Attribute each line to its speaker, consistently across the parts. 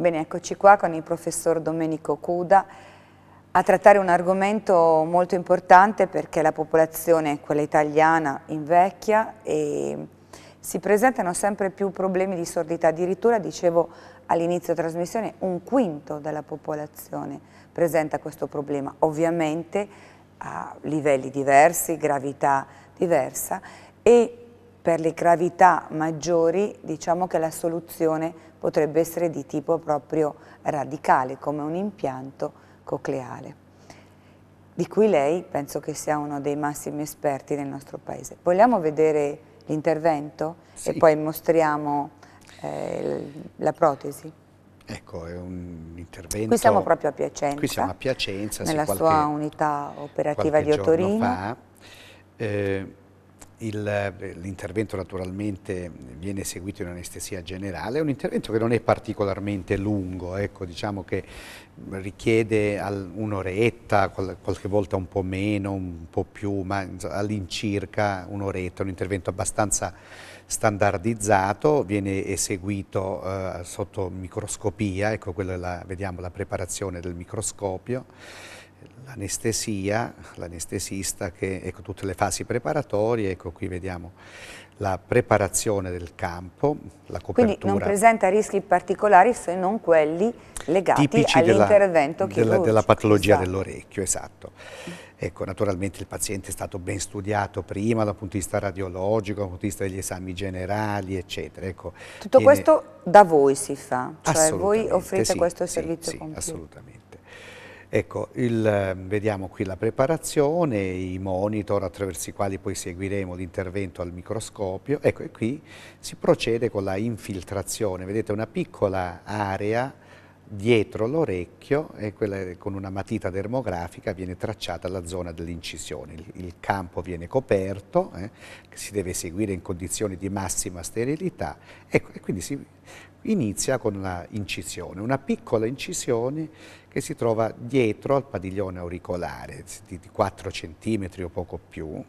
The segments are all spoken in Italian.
Speaker 1: Bene, eccoci qua con il professor Domenico Cuda a trattare un argomento molto importante perché la popolazione, quella italiana, invecchia e si presentano sempre più problemi di sordità. Addirittura, dicevo all'inizio della trasmissione, un quinto della popolazione presenta questo problema, ovviamente a livelli diversi, gravità diversa e per le gravità maggiori diciamo che la soluzione è potrebbe essere di tipo proprio radicale, come un impianto cocleare, di cui lei penso che sia uno dei massimi esperti nel nostro paese. Vogliamo vedere l'intervento sì. e poi mostriamo eh, la protesi?
Speaker 2: Ecco, è un intervento... Qui siamo proprio a Piacenza. Qui siamo a Piacenza. Nella qualche, sua
Speaker 1: unità operativa di Otorino. Fa,
Speaker 2: eh, eh, l'intervento naturalmente viene seguito in anestesia generale, è un intervento che non è particolarmente lungo, ecco, diciamo che richiede un'oretta, qualche volta un po' meno, un po' più, ma all'incirca un'oretta, un intervento abbastanza standardizzato, viene eseguito eh, sotto microscopia, ecco quella la, vediamo la preparazione del microscopio l'anestesia, l'anestesista che, ecco tutte le fasi preparatorie, ecco qui vediamo la preparazione del campo, la copertura. Quindi non presenta
Speaker 1: rischi particolari se non quelli legati all'intervento della, della, della
Speaker 2: patologia esatto. dell'orecchio, esatto. Ecco, naturalmente il paziente è stato ben studiato prima dal punto di vista radiologico, dal punto di vista degli esami generali, eccetera. Ecco, Tutto viene... questo
Speaker 1: da voi si fa? Cioè voi offrite sì, questo servizio sì, completo? Sì, assolutamente.
Speaker 2: Ecco, il, ehm, vediamo qui la preparazione, i monitor attraverso i quali poi seguiremo l'intervento al microscopio. Ecco, e qui si procede con la infiltrazione. Vedete una piccola area dietro l'orecchio e quella, con una matita dermografica viene tracciata la zona dell'incisione. Il, il, campo viene coperto, eh, si deve seguire in condizioni di massima sterilità ecco, e quindi si inizia con l'incisione, una piccola incisione che si trova dietro al padiglione auricolare di 4 cm o poco più,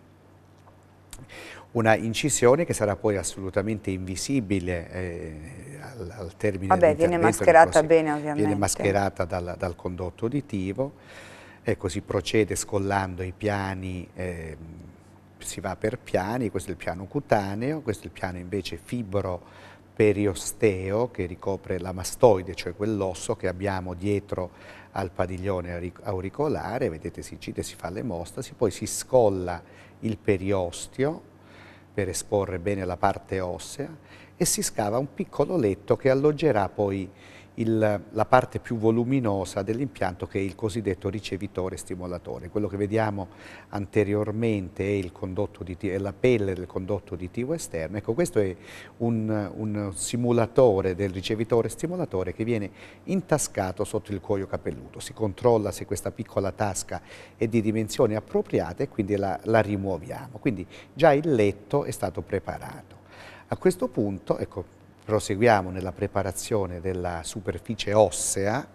Speaker 2: una incisione che sarà poi assolutamente invisibile eh, al, al, termine Vabbè, viene mascherata bene ovviamente. Viene mascherata dal, dal condotto uditivo e così procede scollando i piani, eh, si va per piani, questo è il piano cutaneo, questo è il piano invece fibro periosteo che ricopre la mastoide, cioè quell'osso che abbiamo dietro al padiglione auricolare, vedete si incide, si fa l'emostasi, poi si scolla il periostio per esporre bene la parte ossea e si scava un piccolo letto che alloggerà poi il, la parte più voluminosa dell'impianto che è il cosiddetto ricevitore stimolatore. Quello che vediamo anteriormente è, di, è la pelle del condotto uditivo esterno. Ecco, questo è un, un simulatore del ricevitore stimolatore che viene intascato sotto il cuoio capelluto. Si controlla se questa piccola tasca è di dimensioni appropriate e quindi la, la rimuoviamo. Quindi già il letto è stato preparato. A questo punto, ecco, proseguiamo nella preparazione della superficie ossea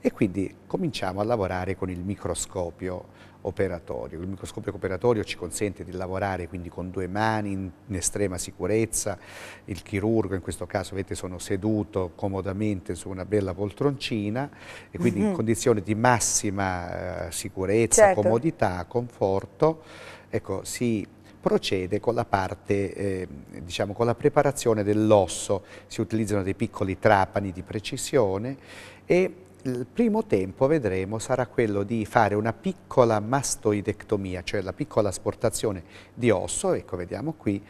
Speaker 2: e quindi cominciamo a lavorare con il microscopio operatorio. Il microscopio operatorio ci consente di lavorare quindi con due mani in, estrema sicurezza, il chirurgo in questo caso vedete sono seduto comodamente su una bella poltroncina e quindi mm -hmm. in mhm. condizioni di massima eh, sicurezza, certo. comodità, conforto, ecco, si procede con la parte, eh, diciamo, con la preparazione dell'osso, si utilizzano dei piccoli trapani di precisione e il primo tempo, vedremo, sarà quello di fare una piccola mastoidectomia, cioè la piccola asportazione di osso, ecco vediamo qui,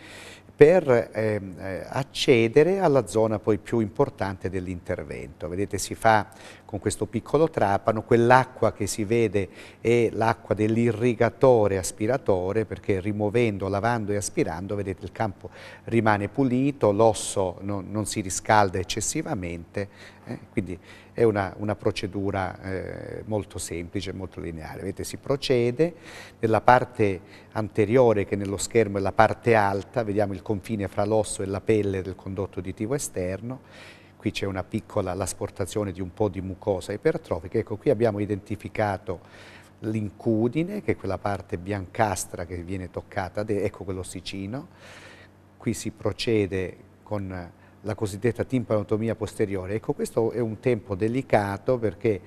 Speaker 2: per ehm, eh, accedere alla zona poi più importante dell'intervento. Vedete si fa con questo piccolo trapano, quell'acqua che si vede è l'acqua dell'irrigatore aspiratore perché rimuovendo, lavando e aspirando, vedete il campo rimane pulito, l'osso non, non, si riscalda eccessivamente, eh, quindi è una, una procedura eh, molto semplice, molto lineare. Vedete, si procede nella parte anteriore che nello schermo è la parte alta, vediamo il confine fra l'osso e la pelle del condotto uditivo esterno, qui c'è una piccola l'asportazione di un po' di mucosa ipertrofica, ecco qui abbiamo identificato l'incudine, che è quella parte biancastra che viene toccata, ecco quell'ossicino. Qui si procede con la cosiddetta timpanotomia posteriore. Ecco, questo è un tempo delicato perché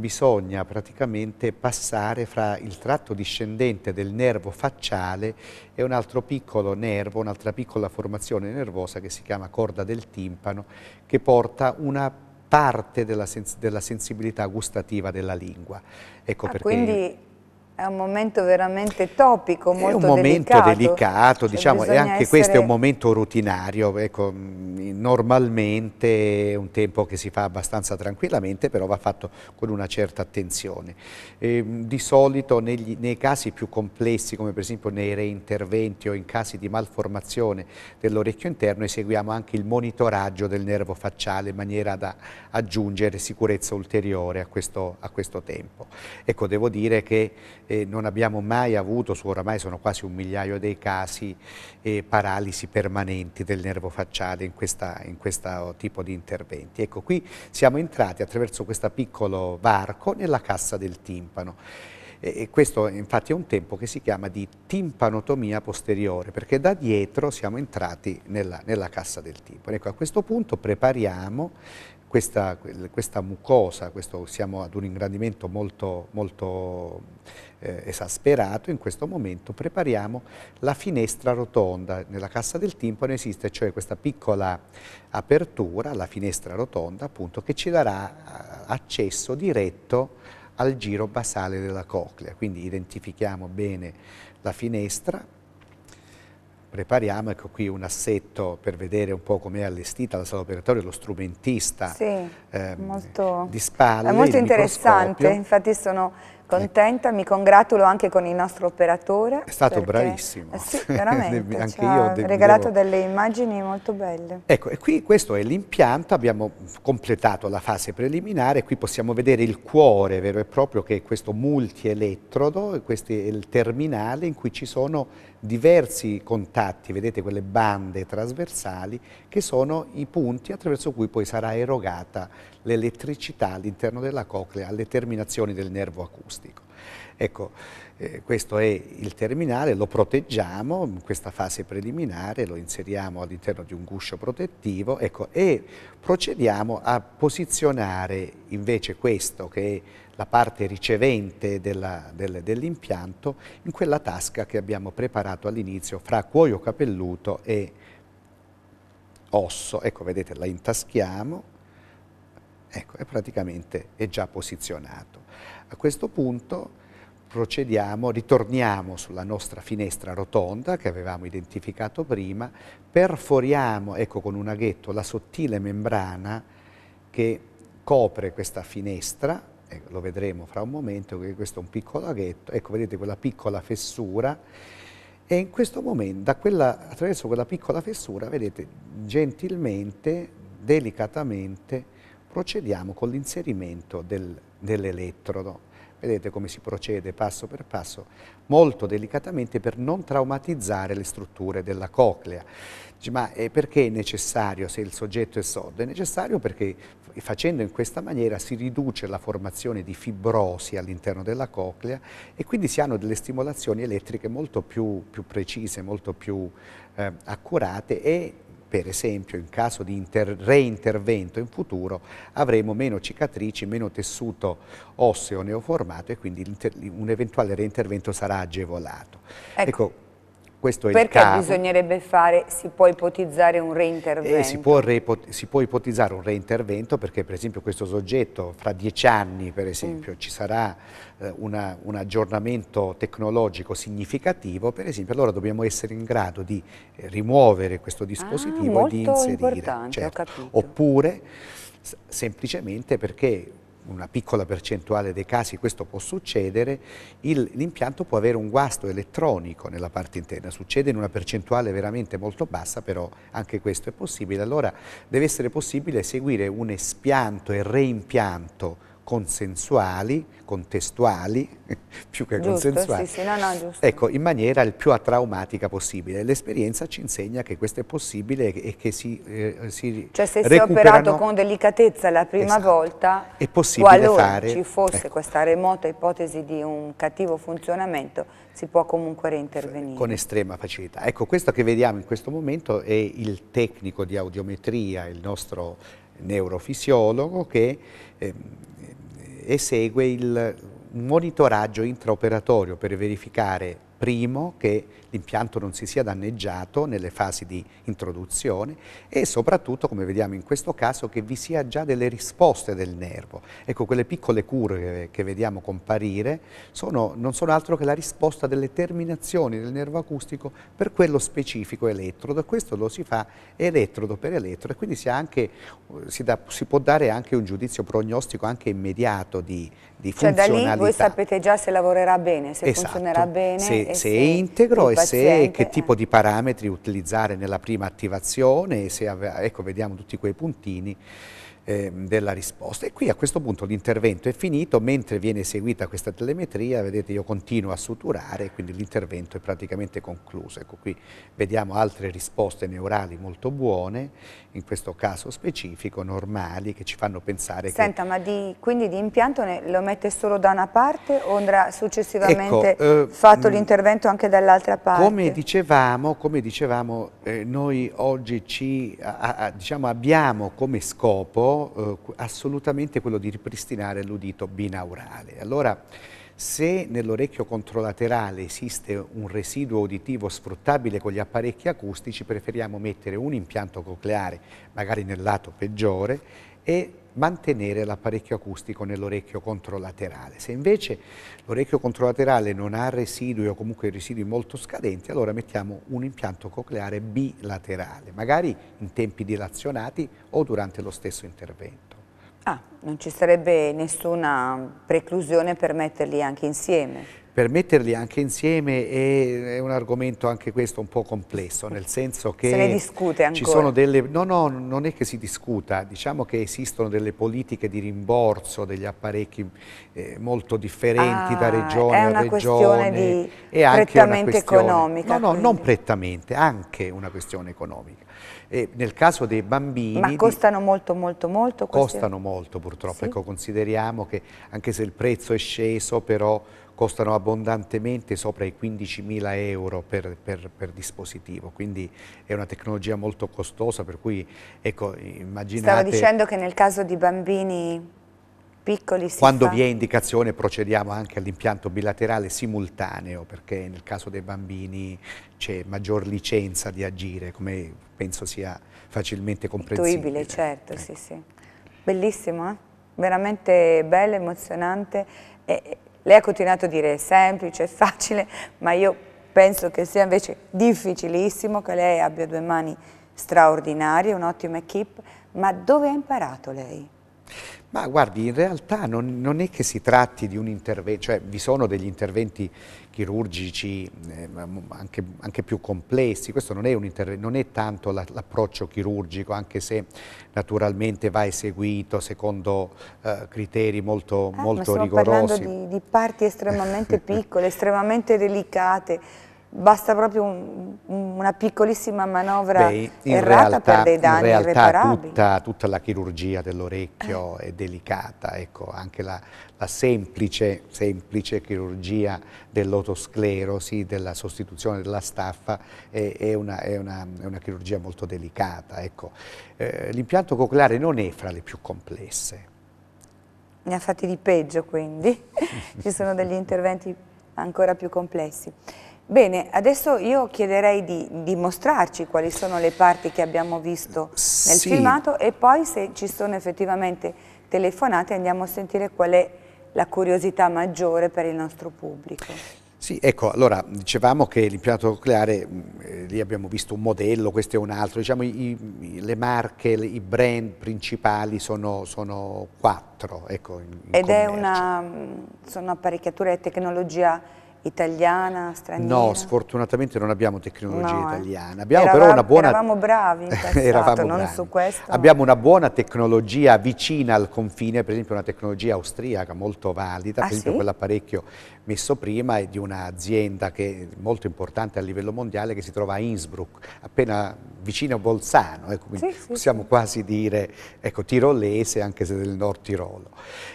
Speaker 2: bisogna praticamente passare fra il tratto discendente del nervo facciale e un altro piccolo nervo, un'altra piccola formazione nervosa che si chiama corda del timpano, che porta una parte della, sens della sensibilità gustativa della lingua. Ecco ah, perché... Quindi
Speaker 1: è un momento veramente topico, molto delicato. È un momento delicato, delicato cioè, diciamo, e anche essere... questo è un
Speaker 2: momento rutinario, ecco, mm, normalmente è un tempo che si fa abbastanza tranquillamente, però va fatto con una certa attenzione. E, ehm, di solito negli, nei casi più complessi, come per esempio nei reinterventi o in casi di malformazione dell'orecchio interno, eseguiamo anche il monitoraggio del nervo facciale in maniera da aggiungere sicurezza ulteriore a questo, a questo tempo. Ecco, devo dire che eh, non abbiamo mai avuto, su oramai sono quasi un migliaio dei casi, eh, paralisi permanenti del nervo facciale in, questa, in questo oh, tipo di interventi. Ecco, qui siamo entrati attraverso questo piccolo varco nella cassa del timpano. E questo infatti è un tempo che si chiama di timpanotomia posteriore, perché da dietro siamo entrati nella, nella cassa del timpano. Ecco, a questo punto prepariamo questa, questa mucosa, questo, siamo ad un ingrandimento molto, molto eh, esasperato, in questo momento prepariamo la finestra rotonda. Nella cassa del timpano esiste cioè questa piccola apertura, la finestra rotonda appunto, che ci darà eh, accesso diretto al giro basale della coclea, quindi identifichiamo bene la finestra, prepariamo, ecco qui un assetto per vedere un po' come è allestita la sala operatoria, lo strumentista sì, ehm,
Speaker 1: molto, di spalle. È molto interessante, infatti sono eh. contenta, mi congratulo anche con il nostro operatore. È stato perché, bravissimo. Eh sì, veramente, anche ci ha regalato devo... delle immagini molto belle.
Speaker 2: Ecco, e qui questo è l'impianto, abbiamo completato la fase preliminare, qui possiamo vedere il cuore vero e proprio che è questo multieletrodo, questo è il terminale in cui ci sono diversi contatti, vedete quelle bande trasversali, che sono i punti attraverso cui poi sarà erogata l'elettricità all'interno della coclea alle terminazioni del nervo acustico. Ecco, eh, questo è il terminale, lo proteggiamo in questa fase preliminare, lo inseriamo all'interno di un guscio protettivo ecco, e procediamo a posizionare invece questo che è la parte ricevente dell'impianto in quella tasca che abbiamo preparato all'inizio fra cuoio capelluto e osso. Ecco, vedete, la intaschiamo, ecco, è praticamente è già posizionato. A questo punto procediamo, ritorniamo sulla nostra finestra rotonda che avevamo identificato prima, perforiamo, ecco, con un aghetto la sottile membrana che copre questa finestra, ecco, lo vedremo fra un momento, questo è un piccolo laghetto, ecco vedete quella piccola fessura e in questo momento quella, attraverso quella piccola fessura, vedete, gentilmente, delicatamente procediamo con l'inserimento dell'elettrodo Vedete come si procede passo per passo, molto delicatamente per non traumatizzare le strutture della coclea. ma eh, perché è necessario se il soggetto è sordo? È necessario perché facendo in questa maniera si riduce la formazione di fibrosi all'interno della coclea e quindi si hanno delle stimolazioni elettriche molto più, più precise, molto più eh, accurate e per esempio in caso di reintervento in futuro avremo meno cicatrici, meno tessuto osseo neoformato e quindi un eventuale reintervento sarà agevolato. Ecco, ecco questo è Perché il caso.
Speaker 1: bisognerebbe fare, si può ipotizzare un reintervento? Eh, si, può
Speaker 2: re si, può ipotizzare un reintervento perché per esempio questo soggetto fra dieci anni per esempio mm. ci sarà eh, una, un aggiornamento tecnologico significativo per esempio allora dobbiamo essere in grado di eh, rimuovere questo ah, dispositivo ah, e di inserire. Certo. Oppure semplicemente perché una piccola percentuale dei casi questo può succedere, l'impianto può avere un guasto elettronico nella parte interna, succede in una percentuale veramente molto bassa, però anche questo è possibile, allora deve essere possibile eseguire un espianto e reimpianto consensuali, contestuali, più che giusto, consensuali, sì, sì, no, no, ecco, in maniera il più traumatica possibile. L'esperienza ci insegna che questo è possibile e che si, eh, si Cioè se si è operato
Speaker 1: con delicatezza la prima esatto. volta, è possibile fare... ci fosse ecco. questa remota ipotesi di un cattivo funzionamento, si può comunque reintervenire. Con
Speaker 2: estrema facilità. Ecco, questo che vediamo in questo momento è il tecnico di audiometria, il nostro neurofisiologo che... Eh, esegue il monitoraggio intraoperatorio per verificare primo che l'impianto non si sia danneggiato nelle fasi di introduzione e soprattutto, come vediamo in questo caso, che vi sia già delle risposte del nervo. Ecco, quelle piccole curve che vediamo comparire sono, non sono altro che la risposta delle terminazioni del nervo acustico per quello specifico elettrodo. Questo lo si fa elettrodo per elettrodo e quindi si, anche, si, da, si può dare anche un giudizio prognostico anche immediato di, di cioè, funzionalità. Cioè da lì voi sapete
Speaker 1: già se lavorerà bene, se esatto. funzionerà bene. Se, se, se è integro e se e che eh.
Speaker 2: tipo di parametri utilizzare nella prima attivazione, ecco vediamo tutti quei puntini eh, della risposta. E qui a questo punto l'intervento è finito, mentre viene eseguita questa telemetria, vedete io continuo a suturare, quindi l'intervento è praticamente concluso. Ecco qui vediamo altre risposte neurali molto buone, in questo caso specifico, normali, che ci fanno pensare Senta, che... Senta,
Speaker 1: ma di, quindi di impianto lo mette solo da una parte o andrà successivamente ecco, eh, fatto mm, l'intervento anche dall'altra parte? Come
Speaker 2: dicevamo, come dicevamo eh, noi oggi ci, a, a, diciamo, abbiamo come scopo eh, assolutamente quello di ripristinare l'udito binaurale. Allora, se nell'orecchio controlaterale esiste un residuo uditivo sfruttabile con gli apparecchi acustici, preferiamo mettere un impianto cocleare, magari nel lato peggiore, e mantenere l'apparecchio acustico nell'orecchio controlaterale. Se invece l'orecchio controlaterale non ha residui o comunque residui molto scadenti, allora mettiamo un impianto cocleare bilaterale, magari in tempi dilazionati o durante lo stesso intervento.
Speaker 1: Ah, non ci sarebbe nessuna preclusione per metterli anche insieme?
Speaker 2: per metterli anche insieme è, un argomento anche questo un po' complesso, nel senso che... Se ne discute ancora? Ci sono delle, no, no, non è che si discuta, diciamo che esistono delle politiche di rimborso degli apparecchi eh, molto differenti ah, da regione a regione. è una questione di prettamente questione, economica. No, no, quindi. non prettamente, anche una questione economica. E nel caso dei bambini... Ma costano
Speaker 1: di... molto, molto, molto? Costano questi...
Speaker 2: molto purtroppo, sì. ecco, consideriamo che anche se il prezzo è sceso, però costano abbondantemente sopra i 15.000 euro per, per, per, dispositivo, quindi è una tecnologia molto costosa, per cui ecco, immaginate... Stavo dicendo
Speaker 1: che nel caso di bambini piccoli si Quando fa... vi è
Speaker 2: indicazione procediamo anche all'impianto bilaterale simultaneo perché nel caso dei bambini c'è maggior licenza di agire come penso sia facilmente comprensibile. Intuibile,
Speaker 1: certo, ecco. sì, sì. Bellissimo, eh? veramente bello, emozionante. E lei ha continuato a dire semplice, facile, ma io penso che sia invece difficilissimo che lei abbia due mani straordinarie, un'ottima equip, ma dove ha imparato lei?
Speaker 2: Ma guardi, in realtà non, non, è che si tratti di un intervento, cioè vi sono degli interventi chirurgici eh, anche, anche, più complessi, questo non è, non è tanto l'approccio chirurgico, anche se naturalmente va eseguito secondo eh, criteri molto, ah, molto ma stiamo rigorosi. Stiamo parlando
Speaker 1: di, di parti estremamente piccole, estremamente delicate, basta proprio un, una piccolissima manovra Beh, errata realtà, per dei danni in realtà irreparabili.
Speaker 2: Tutta, tutta la chirurgia dell'orecchio è delicata, ecco, anche la, la semplice, semplice, chirurgia dell'otosclerosi, della sostituzione della staffa è, è, una, è, una, è una, chirurgia molto delicata. Ecco. Eh, l'impianto cocleare non è fra le più complesse.
Speaker 1: Ne ha fatti di peggio quindi, ci sono degli interventi ancora più complessi. Bene, adesso io chiederei di, di, mostrarci quali sono le parti che abbiamo visto nel sì. filmato e poi se ci sono effettivamente telefonate andiamo a sentire qual è la curiosità maggiore per il nostro pubblico.
Speaker 2: Sì, ecco, allora dicevamo che l'impianto nucleare, mm, eh, lì abbiamo visto un modello, questo è un altro, diciamo i, i, le marche, le, i brand principali sono, sono quattro, ecco, in, in Ed
Speaker 1: commercio. è una, mm, sono apparecchiature e tecnologia italiana, straniera? No,
Speaker 2: sfortunatamente non abbiamo tecnologia no, eh. italiana. Abbiamo eravamo, però una buona... Eravamo
Speaker 1: bravi passato, non bravi. su questo. Abbiamo
Speaker 2: una buona tecnologia vicina al confine, per esempio una tecnologia austriaca molto valida, ah, per esempio sì? quell'apparecchio messo prima è di un'azienda che è molto importante a livello mondiale che si trova a Innsbruck, appena vicino a Bolzano, ecco, sì, possiamo sì, quasi dire ecco, tirolese anche se del nord Tirolo.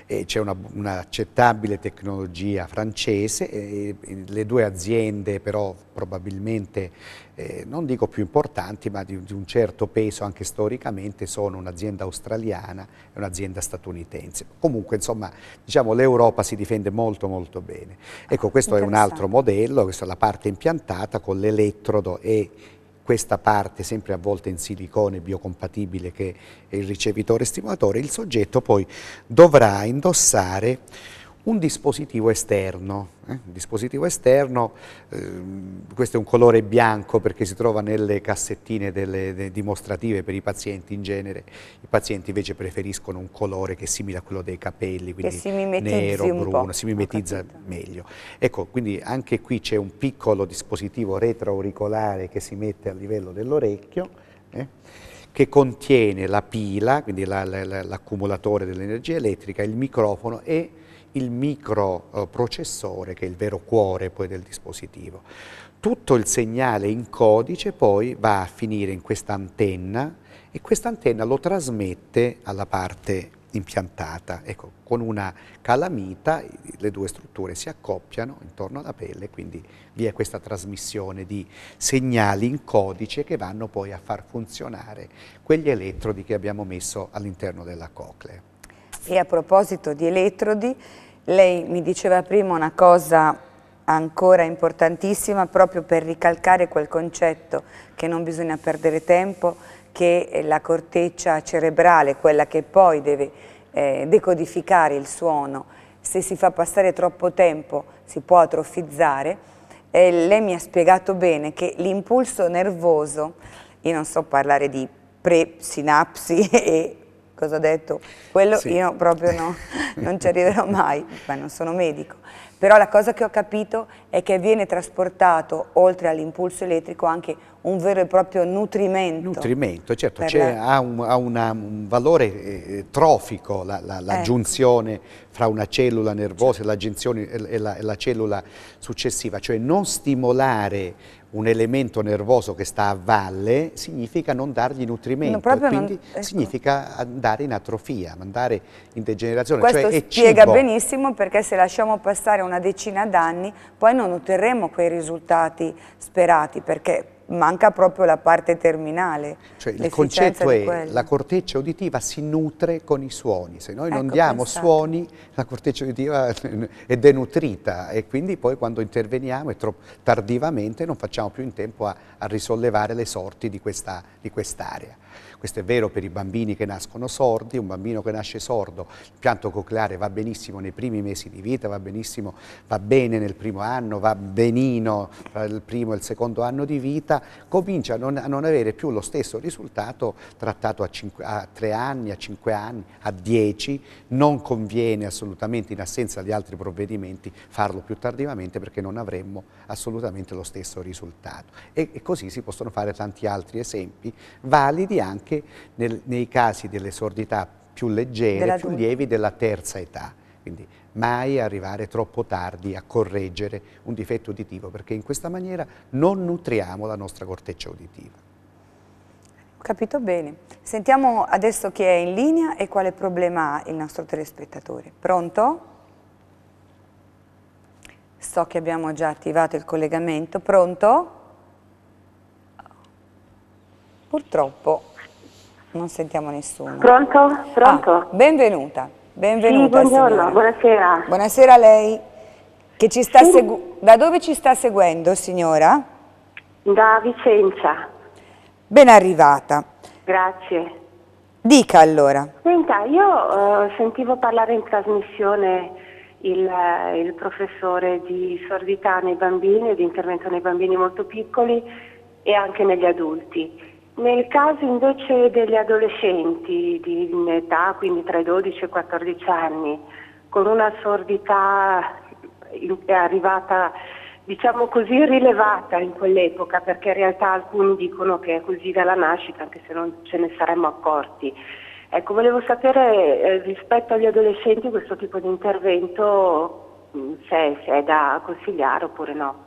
Speaker 2: c'è una, un'accettabile tecnologia francese le due aziende però probabilmente, eh, non dico più importanti, ma di, di, un certo peso anche storicamente, sono un'azienda australiana e un'azienda statunitense. Comunque insomma diciamo, l'Europa si difende molto molto bene. Ecco questo è un altro modello, questa è la parte impiantata con l'elettrodo e questa parte sempre avvolta in silicone biocompatibile che è il ricevitore stimolatore, il soggetto poi dovrà indossare un dispositivo esterno. Eh? Un dispositivo esterno, eh, questo è un colore bianco perché si trova nelle cassettine delle, de, dimostrative per i pazienti in genere. I pazienti invece preferiscono un colore che è simile a quello dei capelli, quindi nero, bruno, si mimetizza meglio. Ecco, quindi anche qui c'è un piccolo dispositivo retroauricolare che si mette a livello dell'orecchio. Eh? che contiene la pila, quindi l'accumulatore la, la, dell'energia elettrica, il microfono e il microprocessore eh, che è il vero cuore poi del dispositivo. Tutto il segnale in codice poi va a finire in questa antenna e questa antenna lo trasmette alla parte impiantata. Ecco, con una calamita le due strutture si accoppiano intorno alla pelle, quindi vi è questa trasmissione di segnali in codice che vanno poi a far funzionare quegli elettrodi che abbiamo messo all'interno della coclea.
Speaker 1: E a proposito di elettrodi, lei mi diceva prima una cosa ancora importantissima proprio per ricalcare quel concetto che non bisogna perdere tempo, che la corteccia cerebrale, quella che poi deve eh, decodificare il suono, se si fa passare troppo tempo si può atrofizzare. Eh, lei mi ha spiegato bene che l'impulso nervoso, io non so parlare di pre-sinapsi e cosa ha detto, quello sì. io proprio no, non ci arriverò mai, ma non sono medico. Però la cosa che ho capito è che viene trasportato, oltre all'impulso elettrico, anche un vero e proprio nutrimento.
Speaker 2: Nutrimento, certo, la... ha, un, ha una, un, valore eh, eh trofico la, la, ecco. la eh. giunzione fra una cellula nervosa certo. e, e, e la cellula successiva, cioè non stimolare un elemento nervoso che sta a valle significa non dargli nutrimento, no, quindi non, ecco. significa andare in atrofia, andare in degenerazione. Questo cioè spiega
Speaker 1: benissimo perché se lasciamo passare una decina d'anni, poi non otterremo quei risultati sperati perché manca proprio la parte terminale. Cioè, il concetto è che la
Speaker 2: corteccia uditiva si nutre con i suoni, se noi ecco, non diamo pensate. suoni la corteccia uditiva è denutrita e quindi poi quando interveniamo e tardivamente non facciamo più in tempo a, a risollevare le sorti di quest'area. Quest questo è vero per i bambini che nascono sordi, un bambino che nasce sordo, il pianto cocleare va benissimo nei primi mesi di vita, va benissimo, va bene nel primo anno, va benino tra eh, il primo e il secondo anno di vita, comincia a non, a non avere più lo stesso risultato trattato a, 5, a 3 anni, a cinque anni, a dieci, non conviene assolutamente in assenza di altri provvedimenti farlo più tardivamente perché non avremmo assolutamente lo stesso risultato. e, e così si possono fare tanti altri esempi validi anche anche nel, nei casi delle sordità più leggere, più lievi della terza età. Quindi mai arrivare troppo tardi a correggere un difetto uditivo, perché in questa maniera non nutriamo la nostra corteccia uditiva.
Speaker 1: Ho capito bene. Sentiamo adesso chi è in linea e quale problema ha il nostro telespettatore. Pronto? So che abbiamo già attivato il collegamento. Pronto? Purtroppo non sentiamo nessuno. Pronto? Pronto? Ah, benvenuta, benvenuta. Sì, buongiorno, signora. buonasera. Buonasera a lei. Che ci sta sì. Da dove ci sta seguendo, signora? Da Vicenza. Ben arrivata.
Speaker 3: Grazie.
Speaker 1: Dica allora.
Speaker 3: Senta, io eh, sentivo parlare in trasmissione il, il professore di sordità nei bambini, di intervento nei bambini molto piccoli e anche negli adulti. Nel caso invece degli adolescenti di età, quindi tra i 12 e i 14 anni, con una sordità arrivata diciamo così rilevata in quell'epoca, perché in realtà alcuni dicono che è così dalla nascita, anche se non ce ne saremmo accorti. Ecco, volevo sapere eh, rispetto agli adolescenti questo tipo di intervento mm, se, se è da consigliare oppure no.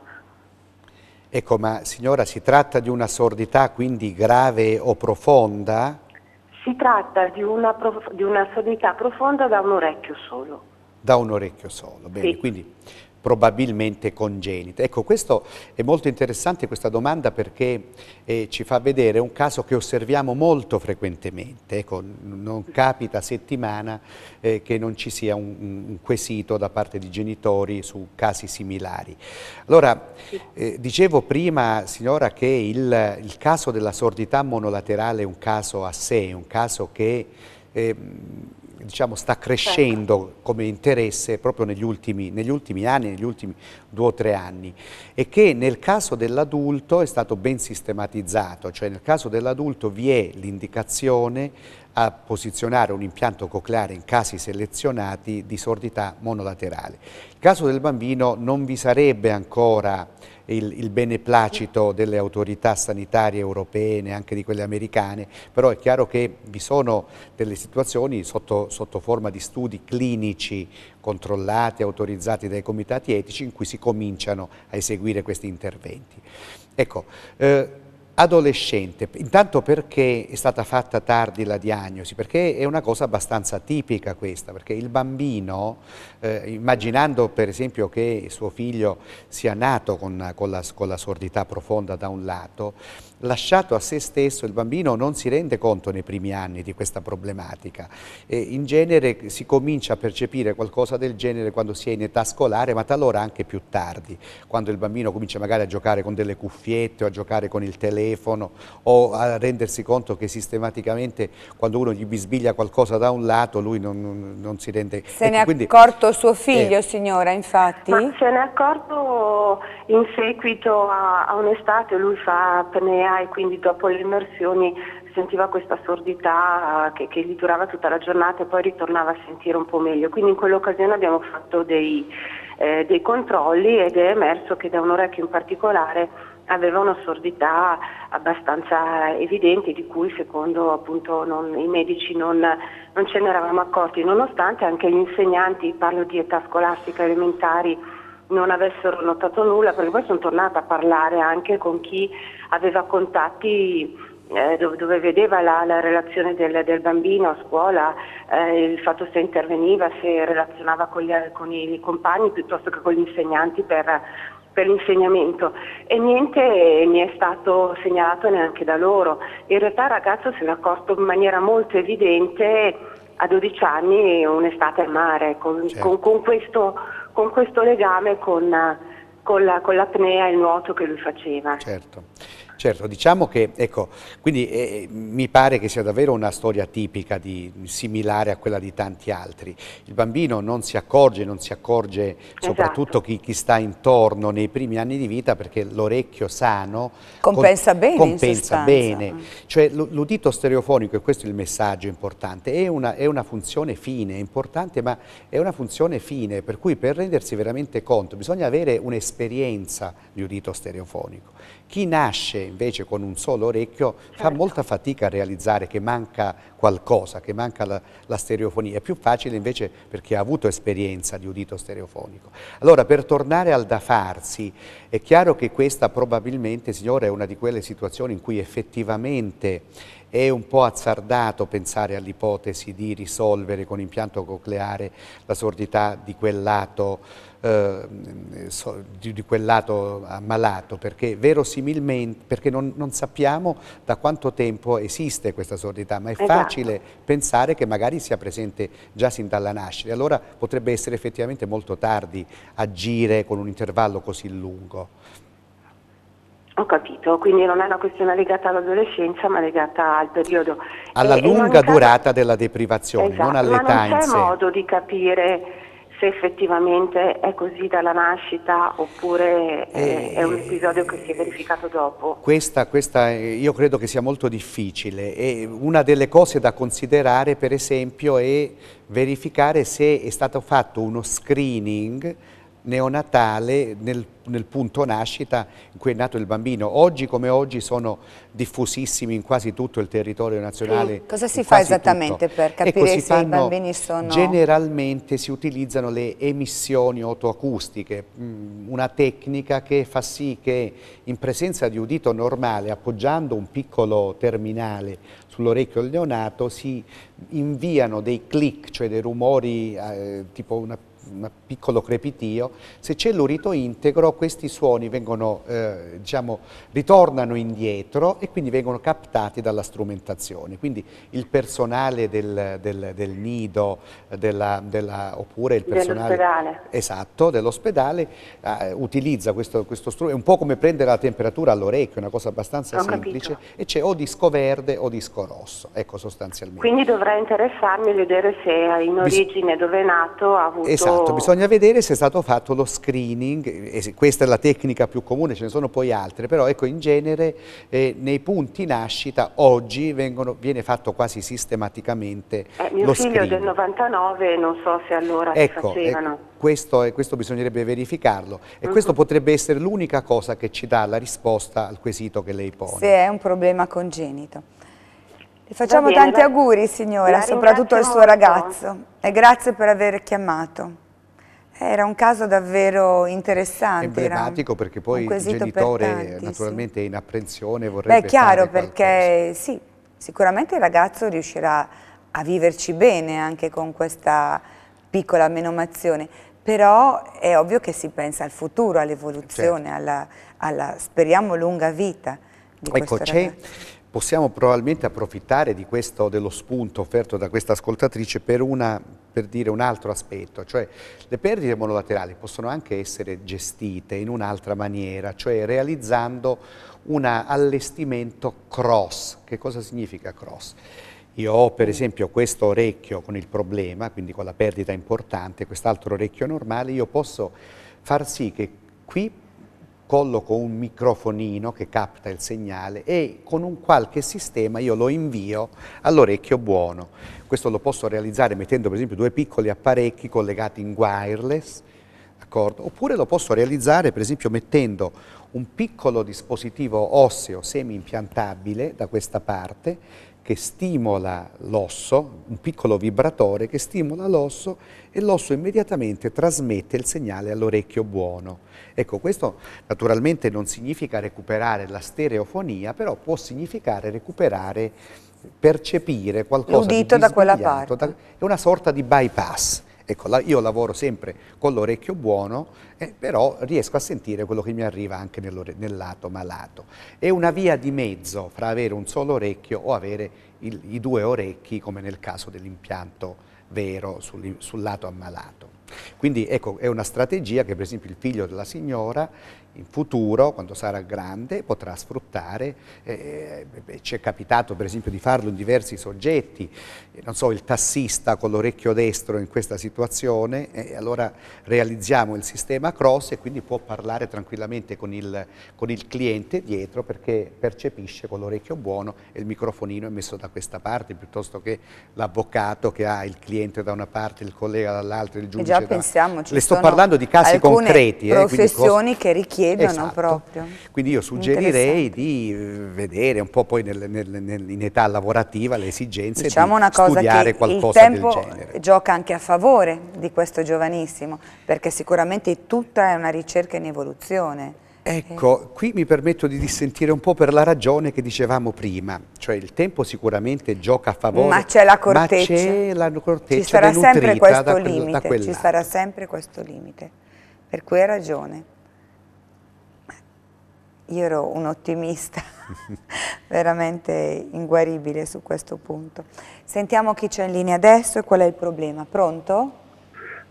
Speaker 2: Ecco, ma signora, si tratta di una sordità quindi grave o profonda?
Speaker 3: Si tratta di una, prof... di una sordità profonda da un orecchio solo.
Speaker 2: Da un orecchio solo, bene, sì. quindi probabilmente congenite. Ecco, questo è molto interessante questa domanda perché eh, ci fa vedere un caso che osserviamo molto frequentemente, ecco, non capita settimana eh, che non ci sia un, un, quesito da parte di genitori su casi similari. Allora, eh, dicevo prima, signora, che il, il caso della sordità monolaterale è un caso a sé, un caso che ehm, diciamo, sta crescendo certo. come interesse proprio negli ultimi, negli ultimi, anni, negli ultimi due o tre anni e che nel caso dell'adulto è stato ben sistematizzato, cioè nel caso dell'adulto vi è l'indicazione a posizionare un impianto cocleare in casi selezionati di sordità monolaterale. Nel caso del bambino non vi sarebbe ancora il, il, beneplacito delle autorità sanitarie europee, neanche di quelle americane, però è chiaro che vi sono delle situazioni sotto, sotto forma di studi clinici controllati, autorizzati dai comitati etici in cui si cominciano a eseguire questi interventi. Ecco, eh, adolescente, intanto perché è stata fatta tardi la diagnosi? Perché è una cosa abbastanza tipica questa, perché il bambino, eh, immaginando per esempio che suo figlio sia nato con, con, la, con la sordità profonda da un lato, lasciato a se stesso il bambino non si rende conto nei primi anni di questa problematica. E in genere si comincia a percepire qualcosa del genere quando si è in età scolare, ma talora anche più tardi, quando il bambino comincia magari a giocare con delle cuffiette o a giocare con il telefono o a rendersi conto che sistematicamente quando uno gli bisbiglia qualcosa da un lato lui non, non, non si rende... conto. Se ecco, ne è quindi... accorto
Speaker 1: suo eh, figlio, eh. signora, infatti? Ma se ne è accorto
Speaker 3: in seguito a, a un'estate, lui fa apnea apnea e quindi dopo le immersioni sentiva questa sordità eh, che, che gli durava tutta la giornata e poi ritornava a sentire un po' meglio. Quindi in quell'occasione abbiamo fatto dei, eh, dei controlli ed è emerso che da un orecchio in particolare aveva una sordità abbastanza evidente di cui secondo appunto, non, i medici non, non ce ne eravamo accorti, nonostante anche gli insegnanti, parlo di età scolastica elementari, non avessero notato nulla, perché poi sono tornata a parlare anche con chi aveva contatti eh, dove, dove, vedeva la, la relazione del, del, bambino a scuola, eh, il fatto se interveniva, se relazionava con, gli, con i compagni piuttosto che con gli insegnanti per, per l'insegnamento e niente mi è stato segnalato neanche da loro. In realtà il ragazzo se ne è accorto in maniera molto evidente a 12 anni un'estate al mare, con, certo. con, con questo con questo legame con eh, con, la, con l'apnea e il nuoto che lui faceva.
Speaker 2: Certo. Certo, diciamo che, ecco, quindi eh, mi pare che sia davvero una storia tipica, di, similare a quella di tanti altri. Il bambino non si accorge, non si accorge esatto. soprattutto esatto. chi, chi, sta intorno nei primi anni di vita perché l'orecchio sano compensa con, bene. Compensa bene. Cioè l'udito stereofonico, e questo è il messaggio importante, è una, è una funzione fine, è importante, ma è una funzione fine, per cui per rendersi veramente conto bisogna avere un'esperienza esperienza di udito stereofonico. Chi nasce invece con un solo orecchio fa certo. molta fatica a realizzare che manca qualcosa, che manca la, la stereofonia. È più facile invece per chi ha avuto esperienza di udito stereofonico. Allora, per tornare al da farsi, è chiaro che questa probabilmente, signora, è una di quelle situazioni in cui effettivamente è un po' azzardato pensare all'ipotesi di risolvere con impianto cocleare la sordità di quel lato eh, di, di, quel lato ammalato, perché verosimilmente, perché non, non, sappiamo da quanto tempo esiste questa sordità, ma è esatto. facile pensare che magari sia presente già sin dalla nascita, allora potrebbe essere effettivamente molto tardi agire con un intervallo così lungo.
Speaker 3: Ho capito, quindi non è una questione legata all'adolescenza ma legata al periodo.
Speaker 2: Alla e, lunga durata della deprivazione, esatto, non all'età in sé. non c'è modo
Speaker 3: di capire se effettivamente è così dalla nascita oppure è, eh, è un episodio che si è verificato dopo.
Speaker 2: Questa, questa, eh, io credo che sia molto difficile e una delle cose da considerare per esempio è verificare se è stato fatto uno screening neonatale nel, nel, punto nascita in cui è nato il bambino. Oggi come oggi sono diffusissimi in quasi tutto il territorio nazionale. E cosa
Speaker 1: si fa esattamente tutto. per ecco, capire ecco, se fanno, i bambini sono...
Speaker 2: Generalmente si utilizzano le emissioni autoacustiche, mm, una tecnica che fa sì che in presenza di udito normale, appoggiando un piccolo terminale sull'orecchio del neonato, si inviano dei click, cioè dei rumori eh, tipo una un piccolo crepitio, se c'è l'urito integro questi suoni vengono, eh, diciamo, ritornano indietro e quindi vengono captati dalla strumentazione. Quindi il personale del, del, del nido della, della, oppure il personale dell'ospedale esatto, dell'ospedale eh, utilizza questo, questo strumento, è un po' come prendere la temperatura all'orecchio, una cosa abbastanza Ho semplice capito. e c'è o disco verde o disco rosso, ecco sostanzialmente. Quindi
Speaker 3: dovrà interessarmi vedere se in origine dove è nato ha avuto esatto Esatto, bisogna
Speaker 2: vedere se è stato fatto lo screening, questa è la tecnica più comune, ce ne sono poi altre, però ecco in genere eh, nei punti nascita oggi vengono, viene fatto quasi sistematicamente eh, lo screening. Mio figlio del
Speaker 3: 99
Speaker 1: non so se allora
Speaker 3: ecco, eh, facevano. Ecco,
Speaker 2: questo, questo, bisognerebbe verificarlo e uh -huh. questo potrebbe essere l'unica cosa che ci dà la risposta al quesito che lei pone. Se
Speaker 1: è un problema congenito. Le facciamo bene, tanti auguri signora, soprattutto al suo ragazzo e grazie per aver chiamato. Era un caso davvero interessante. Emblematico
Speaker 2: perché poi il genitore tanti, naturalmente sì. in apprensione vorrebbe Beh, è chiaro
Speaker 1: perché sì, sicuramente il ragazzo riuscirà a viverci bene anche con questa piccola menomazione, però è ovvio che si pensa al futuro, all'evoluzione, certo. alla, alla, speriamo lunga vita
Speaker 2: di ecco, questo ragazzo possiamo probabilmente approfittare questo, dello spunto offerto da questa ascoltatrice per, una, per, dire un altro aspetto, cioè le perdite monolaterali possono anche essere gestite in un'altra maniera, cioè realizzando un allestimento cross. Che cosa significa cross? Io ho per esempio questo orecchio con il problema, quindi con la perdita importante, quest'altro orecchio normale, io posso far sì che qui colloco un microfonino che capta il segnale e con un qualche sistema io lo invio all'orecchio buono. Questo lo posso realizzare mettendo per esempio due piccoli apparecchi collegati in wireless, oppure lo posso realizzare per esempio mettendo un piccolo dispositivo osseo semi-impiantabile da questa parte che stimola l'osso, un piccolo vibratore che stimola l'osso e l'osso immediatamente trasmette il segnale all'orecchio buono. Ecco, questo naturalmente non significa recuperare la stereofonia, però può significare recuperare percepire qualcosa L'udito da quella parte. Da, è una sorta di bypass. Ecco, io lavoro sempre con l'orecchio buono, eh, però riesco a sentire quello che mi arriva anche nel lato malato. È una via di mezzo fra avere un solo orecchio o avere il, i due orecchi, come nel caso dell'impianto vero sul, sul lato ammalato. Quindi ecco, è una strategia che per esempio il figlio della signora in futuro, quando sarà grande, potrà sfruttare, eh, eh ci è capitato per esempio di farlo in diversi soggetti, eh, non so, il tassista con l'orecchio destro in questa situazione, eh, allora realizziamo il sistema cross e quindi può parlare tranquillamente con il, con il cliente dietro perché percepisce con l'orecchio buono e il microfonino è messo da questa parte piuttosto che l'avvocato che ha il cliente da una parte, il collega dall'altra, il giudice. E già da... pensiamoci. Le sto parlando di casi concreti. Eh, professioni
Speaker 1: eh, che richiedono vedono esatto. proprio.
Speaker 2: Quindi io suggerirei di vedere un po' poi nel, nel, nel, in età lavorativa le esigenze diciamo di studiare qualcosa del genere. Diciamo una Il tempo
Speaker 1: gioca anche a favore di questo giovanissimo, perché sicuramente tutta è una ricerca in evoluzione.
Speaker 2: Ecco, qui mi permetto di dissentire un po' per la ragione che dicevamo prima, cioè il tempo sicuramente gioca a favore, ma c'è la corteccia, c'è la corteccia ci sarà sempre questo da, limite, da ci
Speaker 1: sarà sempre questo limite, per cui hai ragione io ero un ottimista veramente inguaribile su questo punto. Sentiamo chi c'è in linea adesso e qual è il problema. Pronto?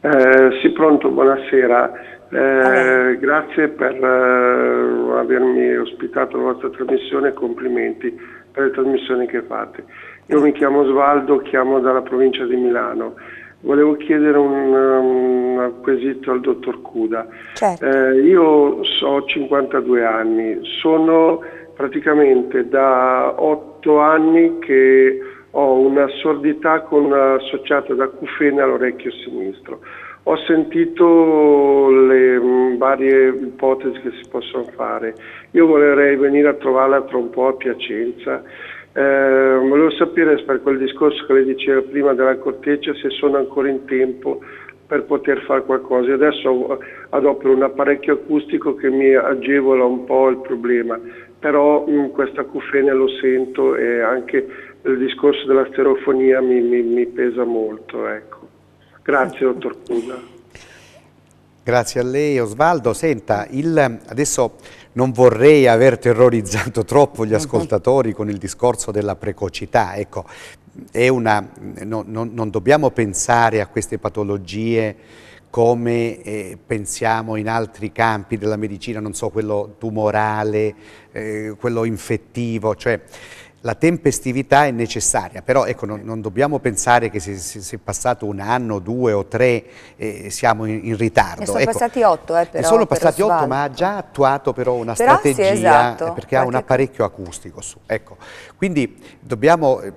Speaker 4: Eh, sì, pronto, buonasera. Eh, grazie per eh, avermi ospitato la vostra trasmissione e complimenti per le trasmissioni che fate. Io mi chiamo Osvaldo, chiamo dalla provincia di Milano volevo chiedere un, um, un, quesito al dottor Cuda. Certo. Eh, io ho 52 anni, sono praticamente da 8 anni che ho una sordità con, associata da cufene all'orecchio sinistro. Ho sentito le mm, varie ipotesi che si possono fare. Io vorrei venire a trovarla tra un po' a Piacenza eh, volevo sapere per quel discorso che lei diceva prima della corteccia se sono ancora in tempo per poter fare qualcosa. Adesso adopero un apparecchio acustico che mi agevola un po' il problema, però mh, mm, questa acufenia lo sento e anche il discorso della stereofonia mi, mi, mi pesa molto. Ecco. Grazie dottor Cuda.
Speaker 2: Grazie a lei Osvaldo. Senta, il, adesso non vorrei aver terrorizzato troppo gli mm-hmm. ascoltatori con il discorso della precocità. Ecco, una, no, no, non dobbiamo pensare a queste patologie come eh, pensiamo in altri campi della medicina, non so, quello tumorale, eh, quello infettivo, cioè la tempestività è necessaria, però ecco, non, non, dobbiamo pensare che se, se, è passato un anno, due o tre eh, siamo in, in ritardo. Ne sono ecco, passati
Speaker 1: otto, eh, però. Ne sono passati otto, ma
Speaker 2: ha già attuato però una però strategia sì, esatto. Eh, perché ha un apparecchio acustico su. Ecco, quindi dobbiamo eh,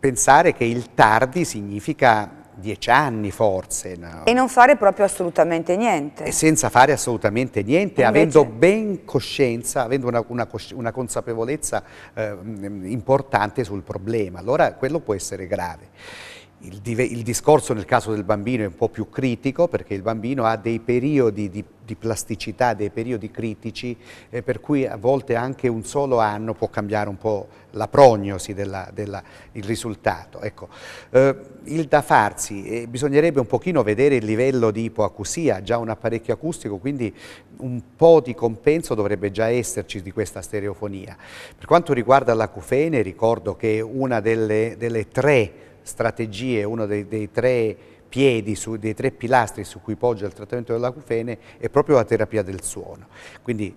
Speaker 2: pensare che il tardi significa dieci anni forse. No? E
Speaker 1: non fare proprio assolutamente niente.
Speaker 2: E senza fare assolutamente niente, Invece... avendo ben coscienza, avendo una, una, una consapevolezza eh, importante sul problema, allora quello può essere grave. Il, il, discorso nel caso del bambino è un po' più critico perché il bambino ha dei periodi di di plasticità dei periodi critici, eh, per cui a volte anche un solo anno può cambiare un po' la prognosi del risultato. Ecco, eh, il da farsi, eh, bisognerebbe un pochino vedere il livello di ipoacusia, già un apparecchio acustico, quindi un po' di compenso dovrebbe già esserci di questa stereofonia. Per quanto riguarda l'acufene, ricordo che una delle, delle tre strategie, uno dei, dei tre piedi su, dei tre pilastri su cui poggia il trattamento dell'acufene è proprio la terapia del suono. Quindi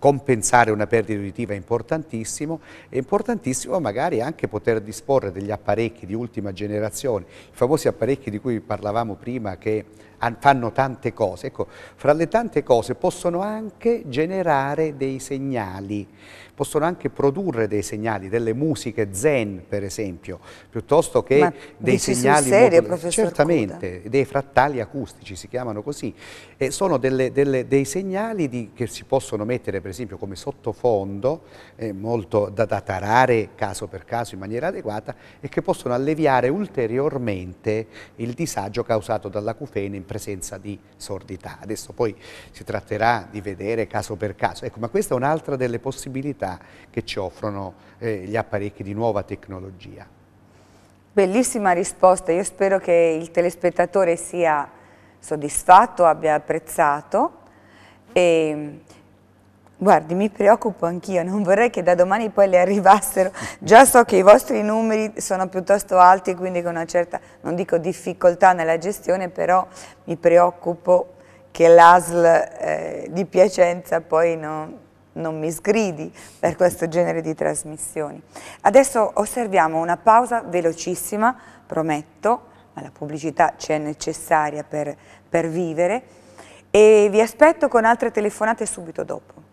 Speaker 2: compensare una perdita uditiva è importantissimo, è importantissimo magari anche poter disporre degli apparecchi di ultima generazione, i famosi apparecchi di cui parlavamo prima che fanno tante cose. Ecco, fra le tante cose possono anche generare dei segnali possono anche produrre dei segnali, delle musiche zen per esempio, piuttosto che Ma dei segnali... serie, molto... Certamente, Cuda. dei frattali acustici si chiamano così, e sono delle, delle, dei segnali di, che si possono mettere per esempio come sottofondo, eh, molto da, da tarare caso per caso in maniera adeguata e che possono alleviare ulteriormente il disagio causato dall'acufene in presenza di sordità. Adesso poi si tratterà di vedere caso per caso. Ecco, ma questa è un'altra delle possibilità possibilità che ci offrono eh, gli apparecchi di nuova tecnologia.
Speaker 1: Bellissima risposta, io spero che il telespettatore sia soddisfatto, abbia apprezzato e ehm, guardi mi preoccupo anch'io, non vorrei che da domani poi le arrivassero, già so che i vostri numeri sono piuttosto alti quindi con una certa, non dico difficoltà nella gestione, però mi preoccupo che l'ASL eh, di Piacenza poi non non mi sgridi per questo genere di trasmissioni. Adesso osserviamo una pausa velocissima, prometto, ma la pubblicità ci è necessaria per, per vivere e vi aspetto con altre telefonate subito dopo.